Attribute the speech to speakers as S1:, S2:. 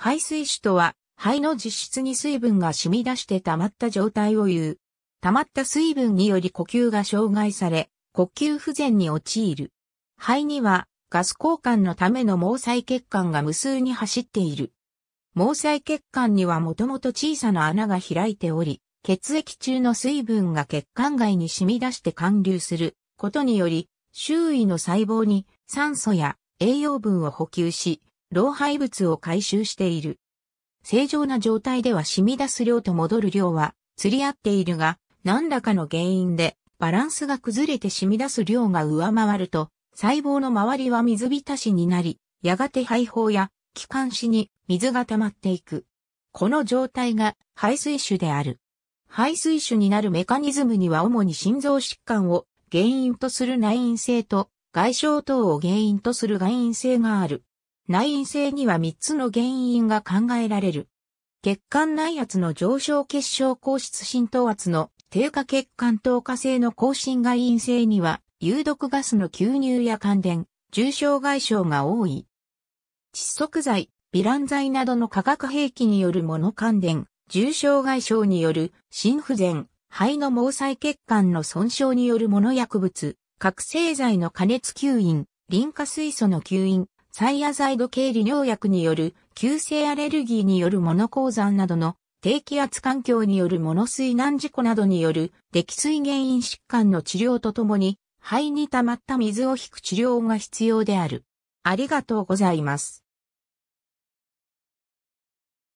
S1: 排水種とは、肺の実質に水分が染み出して溜まった状態を言う。溜まった水分により呼吸が障害され、呼吸不全に陥る。肺には、ガス交換のための毛細血管が無数に走っている。毛細血管にはもともと小さな穴が開いており、血液中の水分が血管外に染み出して貫流することにより、周囲の細胞に酸素や栄養分を補給し、老廃物を回収している。正常な状態では染み出す量と戻る量は釣り合っているが、何らかの原因でバランスが崩れて染み出す量が上回ると、細胞の周りは水浸しになり、やがて肺胞や気管支に水が溜まっていく。この状態が排水腫である。排水腫になるメカニズムには主に心臓疾患を原因とする内因性と外傷等を原因とする外因性がある。内因性には3つの原因が考えられる。血管内圧の上昇結晶硬質浸透圧の低下血管透過性の更新外因性には有毒ガスの吸入や感電、重症外傷が多い。窒息剤、ビラン剤などの化学兵器によるモノ感電、重症外傷による心不全、肺の毛細血管の損傷によるモノ薬物、覚醒剤の加熱吸引、ン化水素の吸引、サイアザイド系利尿薬による急性アレルギーによるモノ鉱山などの低気圧環境によるモノ水難事故などによる溺水原因疾患の治療とともに肺に溜まった水を引く治療が必要である。ありがとうございます。